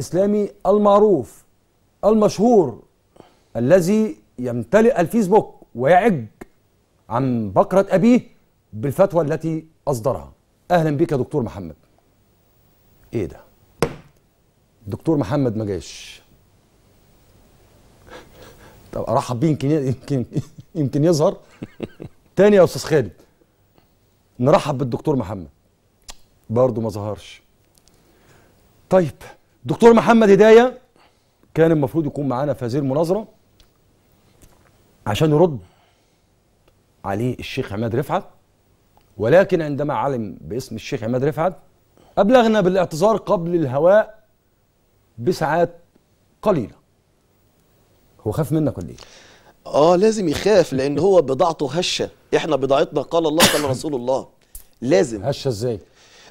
الإسلامي المعروف المشهور الذي يمتلئ الفيسبوك ويعج عن بكرة أبيه بالفتوى التي أصدرها أهلا بك يا دكتور محمد إيه ده دكتور محمد ما جاش طب ارحب بيه يمكن يمكن يمكن يظهر تاني يا استاذ خالد نرحب بالدكتور محمد برضه ما ظهرش طيب دكتور محمد هدايه كان المفروض يكون معانا في هذه المناظره عشان يرد عليه الشيخ عماد رفعت ولكن عندما علم باسم الشيخ عماد رفعت ابلغنا بالاعتذار قبل الهواء بساعات قليله هو خاف منك ولا ايه؟ اه لازم يخاف لان هو بضاعته هشه احنا بضاعتنا قال الله قال رسول الله لازم هشه ازاي؟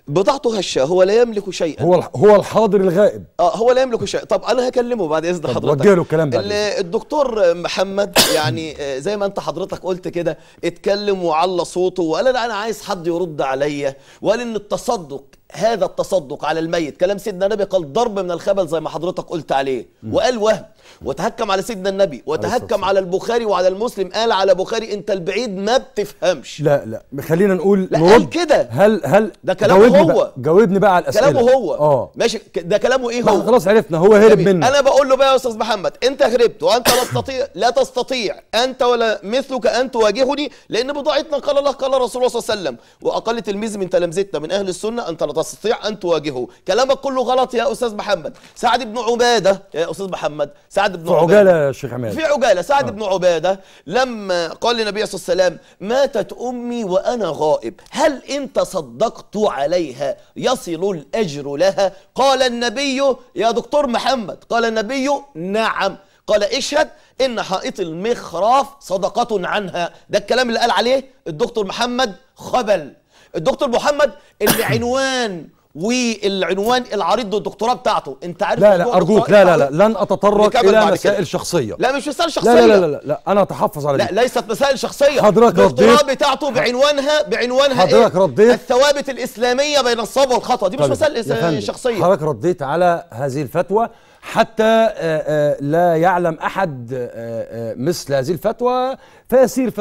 بضعته هشه هو لا يملك شيئا هو هو الحاضر الغائب اه هو لا يملك شيء طب انا هكلمه بعد اذن حضرتك وجه له الكلام بعد الدكتور محمد يعني آه، زي ما انت حضرتك قلت كده اتكلم وعلى صوته وقال لا انا عايز حد يرد عليا وقال ان التصدق هذا التصدق على الميت كلام سيدنا النبي قال ضرب من الخبل زي ما حضرتك قلت عليه وقال وهم وتهكم على سيدنا النبي وتهكم على البخاري وعلى المسلم قال على بخاري انت البعيد ما بتفهمش لا لا خلينا نقول لا قال كده هل هل ده كلامه جاوبني هو بقى جاوبني بقى على الاسئله كلامه هو اه ماشي ده كلامه ايه هو خلاص عرفنا هو هرب منه انا بقول له بقى يا استاذ محمد انت هربت وانت لا تستطيع لا تستطيع انت ولا مثلك ان تواجهني لان بضاعتنا قال الله قال رسول الله صلى الله عليه وسلم واقل تلميذ من تلامذتنا من اهل السنه انت لا تستطيع ان تواجهه كلامك كله غلط يا استاذ محمد سعد بن عباده يا استاذ محمد سعد بن في عباده في عجاله يا شيخ عماد في عجاله سعد آه. بن عباده لما قال للنبي صلى الله عليه وسلم ماتت امي وانا غائب هل انت صدقت عليها يصل الاجر لها قال النبي يا دكتور محمد قال النبي نعم قال اشهد ان حائط المخراف صدقه عنها ده الكلام اللي قال عليه الدكتور محمد خبل الدكتور محمد اللي عنوان والعنوان العريض للدكتوراه بتاعته انت عارف لا لا ارجوك لا لا لا لن اتطرق الى مسائل كده. شخصيه لا مش مسائل شخصيه لا لا لا لا, لا انا اتحفظ على دي. لا ليست مسائل شخصيه حضرتك رديت الدكتوراه بتاعته بعنوانها بعنوانها إيه؟ حضرتك إيه؟ رديت الثوابت الاسلاميه بين الصواب والخطا دي مش طيب، مسائل شخصيه حضرتك رديت على هذه الفتوى حتى آه، آه، لا يعلم احد آه، مثل هذه الفتوى فيسير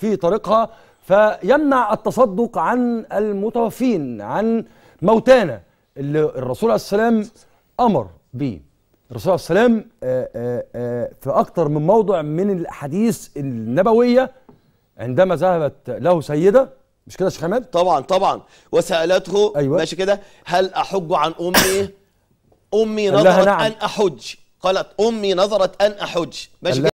في طريقها فيمنع التصدق عن المتوفين عن موتانا اللي الرسول عليه السلام امر به الرسول عليه السلام آه، آه، آه، في اكثر من موضع من الاحاديث النبويه عندما ذهبت له سيده مش كده يا شيخ حماد طبعا طبعا وسالته أيوة. ماشي كده هل احج عن امي امي نظرت نعم. ان احج قالت امي نظرت ان احج ماشي